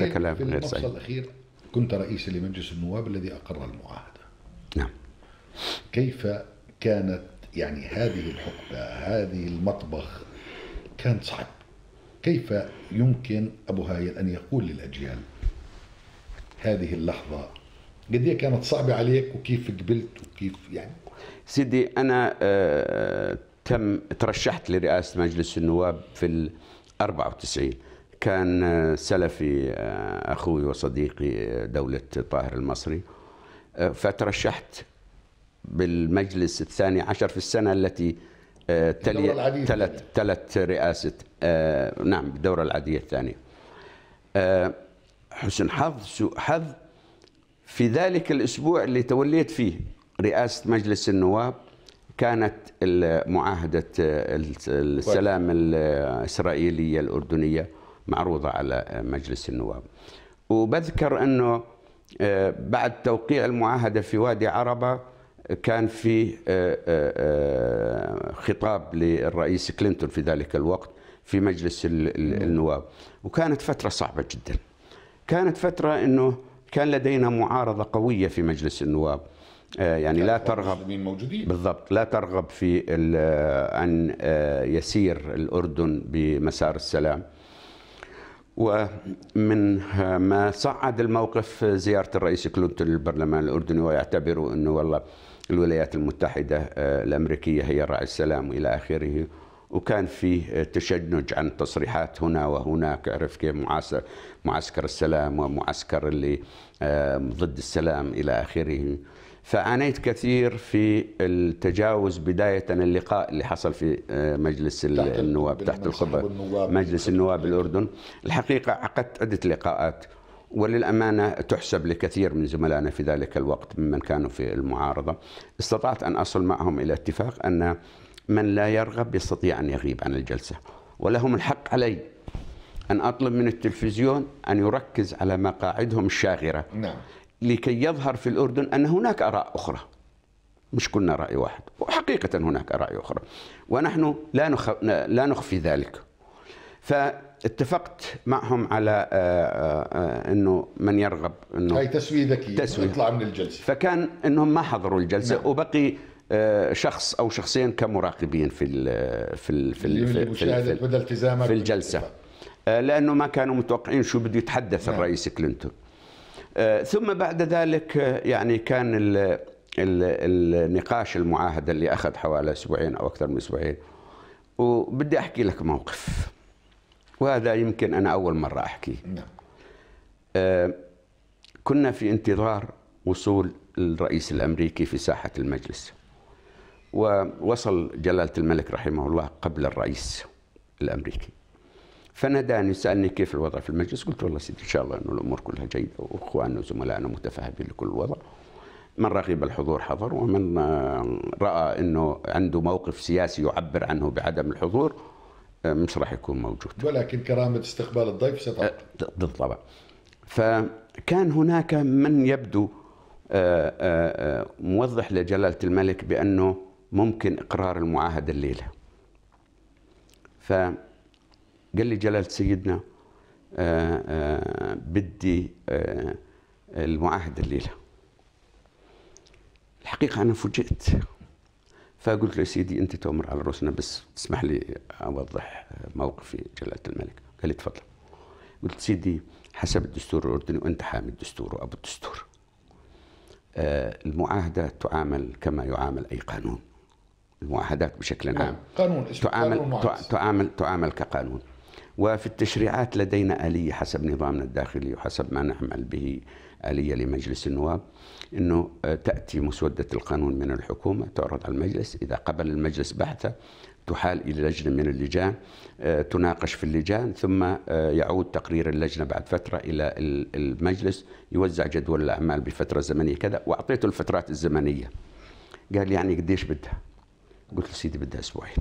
هذا كلام في صحيح الأخير كنت رئيسا لمجلس النواب الذي أقر المعاهدة نعم كيف كانت يعني هذه الحقبة هذه المطبخ كان صعب كيف يمكن أبو هايل أن يقول للأجيال هذه اللحظة قد كانت صعبة عليك وكيف قبلت وكيف يعني سيدي أنا آه، آه، تم ترشحت لرئاسة مجلس النواب في ال 94 كان سلفي آه، أخوي وصديقي آه، دولة طاهر المصري آه، فترشحت بالمجلس الثاني عشر في السنة التي تلي تلت, تلت رئاسة نعم الدوره العادية الثانية حسن حظ سوء حظ في ذلك الأسبوع اللي توليت فيه رئاسة مجلس النواب كانت معاهدة السلام الإسرائيلية الأردنية معروضة على مجلس النواب وبذكر أنه آه، بعد توقيع المعاهدة في وادي عربة كان في آه، آه، خطاب للرئيس كلينتون في ذلك الوقت في مجلس النواب وكانت فترة صعبة جدا كانت فترة أنه كان لدينا معارضة قوية في مجلس النواب يعني لا ترغب موجودين. بالضبط لا ترغب في أن يسير الأردن بمسار السلام ومن ما صعد الموقف زيارة الرئيس كلونتون للبرلمان الأردني ويعتبر أنه والله الولايات المتحدة آه، الأمريكية هي راعي السلام إلى آخره وكان في تشنج عن تصريحات هنا وهناك عرف كيف معسكر السلام ومعسكر اللي آه، ضد السلام إلى آخره فعانيت كثير في التجاوز بداية اللقاء اللي حصل في آه، مجلس تحت النواب تحت الخبر مجلس النواب الأردن الحقيقة عقدت عدة لقاءات وللأمانة تحسب لكثير من زملائنا في ذلك الوقت ممن كانوا في المعارضة استطعت أن أصل معهم إلى اتفاق أن من لا يرغب يستطيع أن يغيب عن الجلسة ولهم الحق علي أن أطلب من التلفزيون أن يركز على مقاعدهم الشاغرة نعم. لكي يظهر في الأردن أن هناك آراء أخرى مش كلنا رأي واحد وحقيقة هناك آراء أخرى ونحن لا, نخ... لا نخفي ذلك فاتفقت معهم على آه، آه، آه، انه من يرغب انه هاي تسويه ذكيه تسوية. يطلع من الجلسه فكان انهم ما حضروا الجلسه نعم. وبقي شخص او شخصين كمراقبين في ال في ال في ال في, في, في الجلسه لانه ما كانوا متوقعين شو بده يتحدث نعم. الرئيس كلينتون آه، ثم بعد ذلك آه، يعني كان ال النقاش المعاهدة اللي أخذ حوالي أسبوعين أو أكثر من أسبوعين وبدي أحكي لك موقف وهذا يمكن أنا أول مرة أحكي نعم. آه، كنا في انتظار وصول الرئيس الأمريكي في ساحة المجلس ووصل جلالة الملك رحمه الله قبل الرئيس الأمريكي فناداني سالني كيف الوضع في المجلس قلت والله سيدي ان شاء الله انه الامور كلها جيده واخواننا وزملائنا متفاهمين لكل الوضع من رغب الحضور حضر ومن آه، راى انه عنده موقف سياسي يعبر عنه بعدم الحضور آه، مش راح يكون موجود ولكن كرامه استقبال الضيف ستعود آه، بالطبع فكان هناك من يبدو موضح لجلاله الملك بانه ممكن اقرار المعاهده الليله ف قال لي جلالة سيدنا آآ آه، آآ آه، بدي آآ آه، المعاهد الليلة الحقيقة أنا فوجئت فقلت له سيدي أنت تؤمر على رؤوسنا بس تسمح لي أوضح موقفي جلالة الملك قال لي تفضل قلت سيدي حسب الدستور الأردني وأنت حامي الدستور وأبو الدستور المعاهدة تعامل كما يعامل أي قانون المعاهدات بشكل عام قانون تعامل قانون تعامل تعامل كقانون وفي التشريعات لدينا آلية حسب نظامنا الداخلي وحسب ما نعمل به آلية لمجلس النواب أنه آه، تأتي مسودة القانون من الحكومة تعرض على المجلس إذا قبل المجلس بحثه تحال إلى لجنة من اللجان آه، تناقش في اللجان ثم آه، يعود تقرير اللجنة بعد فترة إلى المجلس يوزع جدول الأعمال بفترة زمنية كذا وأعطيته الفترات الزمنية قال يعني قديش بدها قلت له سيدي بدها أسبوعين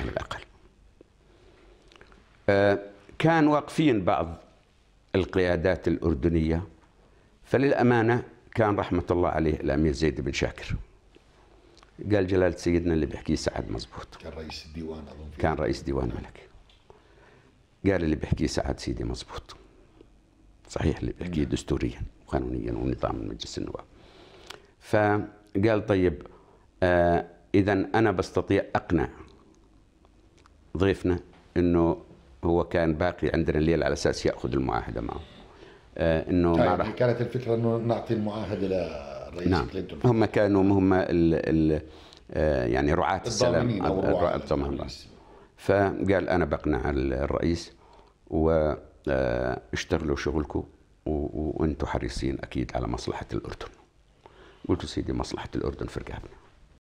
على الأقل كان واقفين بعض القيادات الأردنية فللأمانة كان رحمة الله عليه الأمير زيد بن شاكر قال جلالة سيدنا اللي بيحكيه سعد مزبوط كان رئيس الديوان أظن كان رئيس ديوان ملك قال اللي بيحكيه سعد سيدي مزبوط صحيح اللي بيحكيه دستوريا وقانونيا ونظام مجلس النواب فقال طيب آه إذا أنا بستطيع أقنع ضيفنا أنه هو كان باقي عندنا الليل على اساس ياخذ المعاهده معه آه، انه طيب ما رح يعني كانت الفكره انه نعطي المعاهده للرئيس نعم. كلينتون هم كانوا هم ال ال آه، يعني رعاة السلام الضمانين فقال انا بقنع الرئيس واشتغلوا آه، شغلكم وانتم حريصين اكيد على مصلحه الاردن قلت سيدي مصلحه الاردن في رقابنا